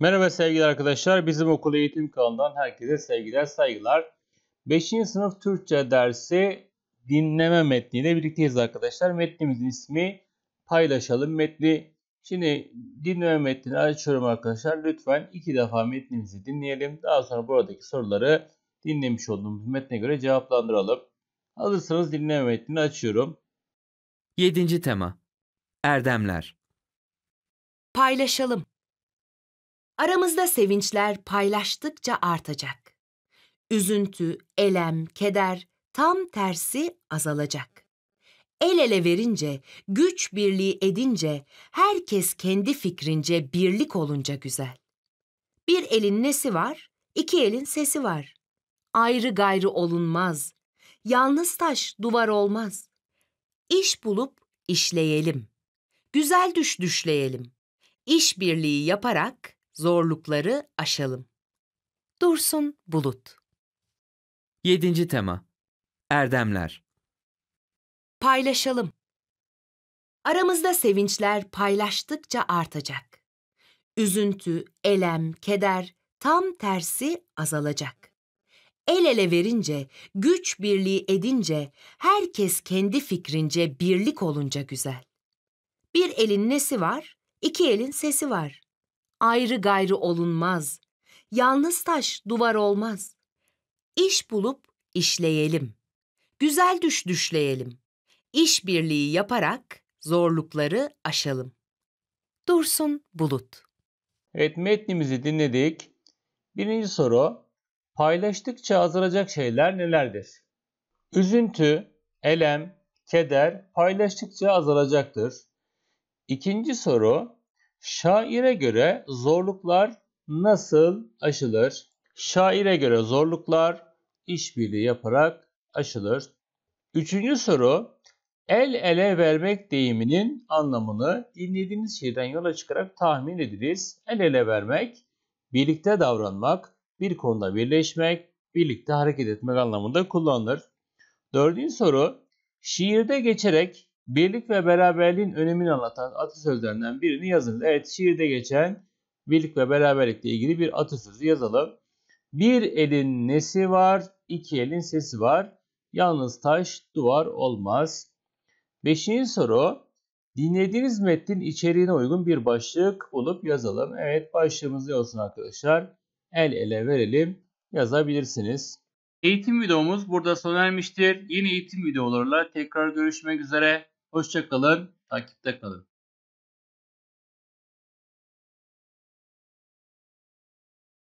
Merhaba sevgili arkadaşlar. Bizim Okul Eğitim kanalından herkese sevgiler, saygılar. 5. sınıf Türkçe dersi dinleme metniyle birlikteyiz arkadaşlar. Metnimizin ismi paylaşalım metni. Şimdi dinleme metnini açıyorum arkadaşlar. Lütfen iki defa metnimizi dinleyelim. Daha sonra buradaki soruları dinlemiş olduğumuz metne göre cevaplandıralım. Hazırsanız dinleme metnini açıyorum. 7. tema Erdemler Paylaşalım Aramızda sevinçler paylaştıkça artacak. Üzüntü, elem, keder tam tersi azalacak. El ele verince, güç birliği edince, herkes kendi fikrince birlik olunca güzel. Bir elin nesi var, iki elin sesi var. Ayrı gayrı olunmaz. Yalnız taş duvar olmaz. İş bulup işleyelim. Güzel düş düşleyelim. İş birliği yaparak zorlukları aşalım. Dursun Bulut 7. tema Erdemler Paylaşalım. Aramızda sevinçler paylaştıkça artacak. Üzüntü, elem, keder tam tersi azalacak. El ele verince, güç birliği edince, herkes kendi fikrince birlik olunca güzel. Bir elin nesi var, iki elin sesi var ayrı gayrı olunmaz. Yalnız taş duvar olmaz. İş bulup işleyelim. Güzel düş düşleyelim. İş birliği yaparak zorlukları aşalım. Dursun Bulut Evet metnimizi dinledik. Birinci soru paylaştıkça azalacak şeyler nelerdir? Üzüntü, elem, keder paylaştıkça azalacaktır. İkinci soru Şaire göre zorluklar nasıl aşılır? Şaire göre zorluklar işbirliği yaparak aşılır. Üçüncü soru el ele vermek deyiminin anlamını dinlediğiniz şeyden yola çıkarak tahmin ediniz. El ele vermek birlikte davranmak, bir konuda birleşmek, birlikte hareket etmek anlamında kullanılır. Dördüncü soru şiirde geçerek Birlik ve beraberliğin önemini anlatan atasözlerinden birini yazınız. Evet şiirde geçen birlik ve beraberlikle ilgili bir atasözü yazalım. Bir elin nesi var, iki elin sesi var. Yalnız taş duvar olmaz. Beşinci soru. Dinlediğiniz metnin içeriğine uygun bir başlık bulup yazalım. Evet başlığımız ne olsun arkadaşlar? El ele verelim yazabilirsiniz. Eğitim videomuz burada sona ermiştir. Yeni eğitim videolarla tekrar görüşmek üzere. Hoşçakalın, takipte kalın.